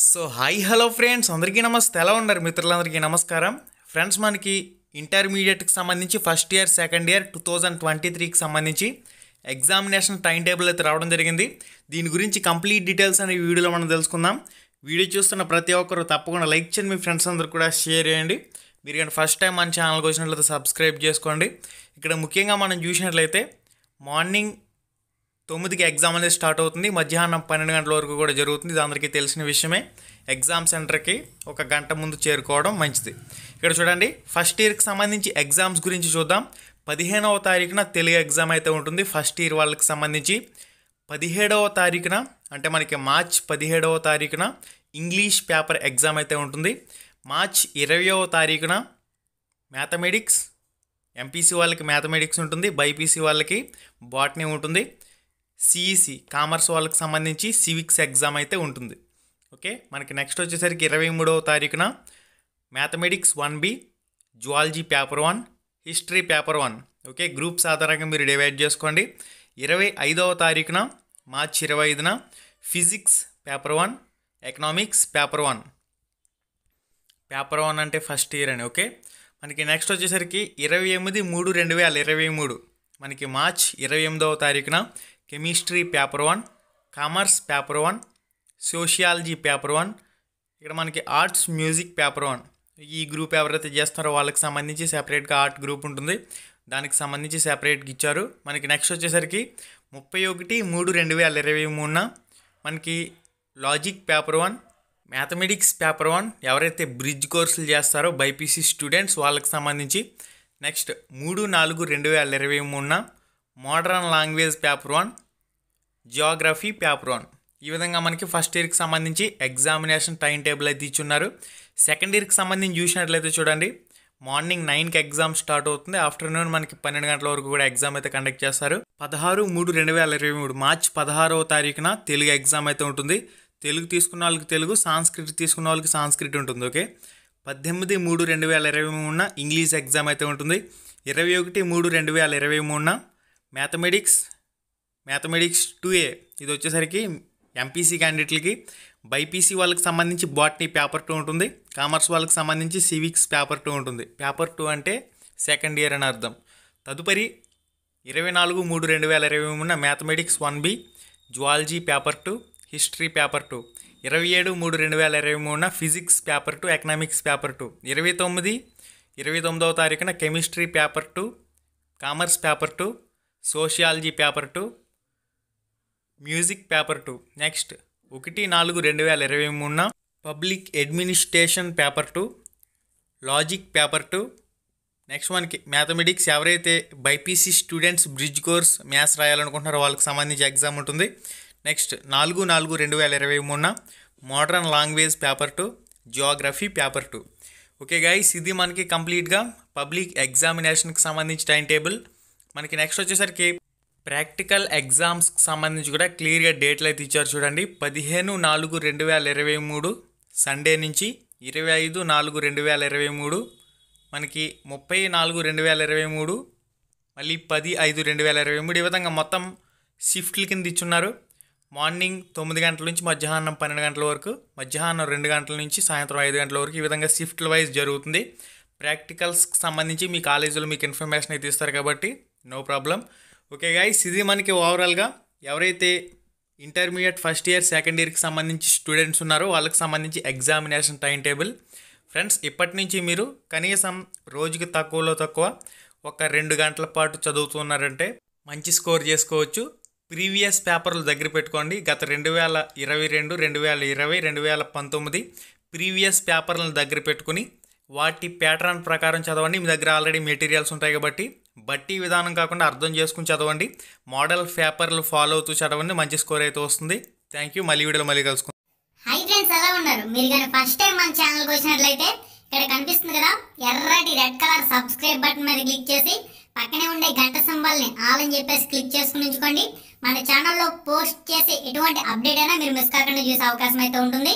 so hi hello friends అందరికీ నమస్తే ఎలా ఉన్నారు మిత్రులందరికీ నమస్కారం ఫ్రెండ్స్ మనకి ఇంటర్మీడియట్కి సంబంధించి first year second year two thousand twenty త్రీకి సంబంధించి ఎగ్జామినేషన్ టైం టేబుల్ అయితే రావడం జరిగింది దీని గురించి కంప్లీట్ డీటెయిల్స్ అనే వీడియోలో మనం తెలుసుకుందాం వీడియో చూస్తున్న ప్రతి ఒక్కరు తప్పకుండా లైక్ చేయండి మీ ఫ్రెండ్స్ అందరు కూడా షేర్ చేయండి మీరు కానీ ఫస్ట్ టైం మన ఛానల్కి వచ్చినట్లయితే సబ్స్క్రైబ్ చేసుకోండి ఇక్కడ ముఖ్యంగా మనం చూసినట్లయితే మార్నింగ్ తొమ్మిదికి ఎగ్జామ్ అనేది స్టార్ట్ అవుతుంది మధ్యాహ్నం పన్నెండు గంటల వరకు కూడా జరుగుతుంది ఇది అందరికీ తెలిసిన విషయమే ఎగ్జామ్ సెంటర్కి ఒక గంట ముందు చేరుకోవడం మంచిది ఇక్కడ చూడండి ఫస్ట్ ఇయర్కి సంబంధించి ఎగ్జామ్స్ గురించి చూద్దాం పదిహేనవ తారీఖున తెలుగు ఎగ్జామ్ అయితే ఉంటుంది ఫస్ట్ ఇయర్ వాళ్ళకి సంబంధించి పదిహేడవ తారీఖున అంటే మనకి మార్చ్ పదిహేడవ తారీఖున ఇంగ్లీష్ పేపర్ ఎగ్జామ్ అయితే ఉంటుంది మార్చ్ ఇరవైవ తారీఖున మ్యాథమెటిక్స్ ఎంపీసీ వాళ్ళకి మ్యాథమెటిక్స్ ఉంటుంది బైపీసీ వాళ్ళకి బాటనీ ఉంటుంది సిఈసి కామర్స్ వాళ్ళకి సంబంధించి సివిక్స్ ఎగ్జామ్ అయితే ఉంటుంది ఓకే మనకి నెక్స్ట్ వచ్చేసరికి ఇరవై మూడవ తారీఖున mathematics one B zoology paper one history paper one okay groups ఆధారంగా మీరు డివైడ్ చేసుకోండి ఇరవై ఐదవ తారీఖున మార్చ్ ఇరవై ఐదున physics paper one economics paper one paper one అంటే ఫస్ట్ ఇయర్ అని ఓకే మనకి నెక్స్ట్ వచ్చేసరికి ఇరవై ఎనిమిది మూడు రెండు వేల ఇరవై మూడు మనకి మార్చ్ ఇరవై ఎనిమిదవ తారీఖున chemistry paper one commerce paper one sociology paper one ఇక్కడ మనకి ఆర్ట్స్ మ్యూజిక్ పేపర్ వన్ ఈ గ్రూప్ ఎవరైతే చేస్తారో వాళ్ళకి సంబంధించి సెపరేట్గా ఆర్ట్ గ్రూప్ ఉంటుంది దానికి సంబంధించి సెపరేట్గా ఇచ్చారు మనకి నెక్స్ట్ వచ్చేసరికి ముప్పై ఒకటి మూడు రెండు వేల ఇరవై మూడున మనకి logic paper one mathematics paper one ఎవరైతే బ్రిడ్జ్ కోర్సులు చేస్తారో బైపీసీ స్టూడెంట్స్ వాళ్ళకి సంబంధించి నెక్స్ట్ మూడు నాలుగు రెండు వేల ఇరవై మూడున modern language paper one geography paper one ఈ విధంగా మనకి ఫస్ట్ ఇయర్కి సంబంధించి ఎగ్జామినేషన్ టైం టేబుల్ అయితే ఇచ్చున్నారు సెకండ్ ఇయర్కి సంబంధించి చూసినట్లయితే చూడండి మార్నింగ్ నైన్కి ఎగ్జామ్ స్టార్ట్ అవుతుంది ఆఫ్టర్నూన్ మనకి పన్నెండు గంటల వరకు కూడా ఎగ్జామ్ అయితే కండక్ట్ చేస్తారు పదహారు మూడు రెండు వేల ఇరవై మూడు మార్చ్ పదహారవ తారీఖున తెలుగు ఎగ్జామ్ అయితే ఉంటుంది తెలుగు తీసుకున్న వాళ్ళకి తెలుగు సాంస్క్రిట్ తీసుకున్న వాళ్ళకి సాంస్క్రిట్ ఉంటుంది ఓకే పద్దెనిమిది మూడు రెండు వేల ఇరవై మూడున ఇంగ్లీష్ ఎగ్జామ్ అయితే ఉంటుంది ఇరవై ఒకటి మూడు రెండు వేల ఇరవై మూడున మ్యాథమెటిక్స్ మ్యాథమెటిక్స్ టూ ఏ ఇది వచ్చేసరికి ఎంపీసీ క్యాండిడేట్లకి బైపీసీ వాళ్ళకి సంబంధించి బాట్నీ పేపర్ టూ ఉంటుంది కామర్స్ వాళ్ళకి సంబంధించి సివిక్స్ పేపర్ టూ ఉంటుంది పేపర్ టూ అంటే సెకండ్ ఇయర్ అని అర్థం తదుపరి ఇరవై నాలుగు మూడు రెండు వేల ఇరవై మూడున mathematics one B zoology paper two history paper two ఇరవై ఏడు మూడు రెండు వేల ఇరవై మూడున physics paper two economics paper two ఇరవై తొమ్మిది ఇరవై తొమ్మిదవ తారీఖున chemistry paper two commerce paper two sociology paper two music paper two next ఒకటి నాలుగు రెండు వేల ఇరవై మూడున public administration paper two logic paper two next మనకి మ్యాథమెటిక్స్ ఎవరైతే BiPC students bridge course maths రాయాలనుకుంటున్నారో వాళ్ళకి సంబంధించి ఎగ్జామ్ ఉంటుంది నెక్స్ట్ నాలుగు నాలుగు రెండు వేల ఇరవై మూడున modern language paper two geography paper two okay guys ఇది మనకి కంప్లీట్గా పబ్లిక్ ఎగ్జామినేషన్కి సంబంధించి టైం టేబుల్ మనకి నెక్స్ట్ వచ్చేసరికి ప్రాక్టికల్ ఎగ్జామ్స్కి సంబంధించి కూడా క్లియర్గా డేట్లు అయితే ఇచ్చారు చూడండి పదిహేను నాలుగు రెండు వేల ఇరవై మూడు సండే నుంచి ఇరవై ఐదు నాలుగు రెండు వేల ఇరవై మూడు మనకి ముప్పై నాలుగు రెండు వేల ఇరవై మూడు మళ్ళీ పది ఐదు రెండు వేల ఇరవై మూడు ఈ విధంగా మొత్తం షిఫ్ట్ల కింద ఇచ్చున్నారు మార్నింగ్ తొమ్మిది గంటల నుంచి మధ్యాహ్నం పన్నెండు గంటల వరకు మధ్యాహ్నం రెండు గంటల నుంచి సాయంత్రం ఐదు గంటల వరకు ఈ విధంగా షిఫ్ట్ల వైజ్ జరుగుతుంది ప్రాక్టికల్స్కి సంబంధించి మీ కాలేజీలో మీకు ఇన్ఫర్మేషన్ అయితే ఇస్తారు కాబట్టి నో ప్రాబ్లం ఓకే గాయస్ ఇది మనకి ఓవరాల్గా ఎవరైతే ఇంటర్మీడియట్ ఫస్ట్ ఇయర్ సెకండ్ ఇయర్కి సంబంధించి స్టూడెంట్స్ ఉన్నారో వాళ్ళకి సంబంధించి ఎగ్జామినేషన్ టైం టేబుల్ ఫ్రెండ్స్ ఇప్పటి నుంచి మీరు కనీసం రోజుకి తక్కువలో తక్కువ ఒక రెండు గంటల పాటు చదువుతున్నారంటే మంచి స్కోర్ చేసుకోవచ్చు ప్రీవియస్ పేపర్లు దగ్గర పెట్టుకోండి గత రెండు వేల ఇరవై రెండు రెండు వేల ఇరవై రెండు వేల పంతొమ్మిది ప్రీవియస్ పేపర్లను దగ్గర పెట్టుకుని వాటి ప్యాటర్న్ ప్రకారం చదవండి మీ దగ్గర ఆల్రెడీ మెటీరియల్స్ ఉంటాయి కాబట్టి బట్టి విధానం కాకుండా అర్థం చేసుకుని చదవండి మోడల్ పేపర్లు ఫాలో అవుతూ చదవండి మంచి స్కోర్ అయితే వస్తుంది థ్యాంక్ యూ మళ్ళీ వీడియోలో మళ్ళీ కలుసుకుందాం హై ఫ్రెండ్స్ ఎలా ఉన్నారు మీరు కానీ ఫస్ట్ టైం మన ఛానల్ వచ్చినట్లయితే ఇక్కడ కనిపిస్తుంది కదా ఎర్రటి రెడ్ కలర్ సబ్స్క్రైబ్ బటన్ మీద క్లిక్ చేసి పక్కనే ఉండే గంట సింబల్ని ఆల్ అని చెప్పేసి క్లిక్ చేసుకుని ఉంచుకోండి మన ఛానల్లో పోస్ట్ చేసే ఎటువంటి అప్డేట్ అయినా మీరు మిస్ కాకుండా చూసే అవకాశం అయితే ఉంటుంది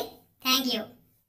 థ్యాంక్ యూ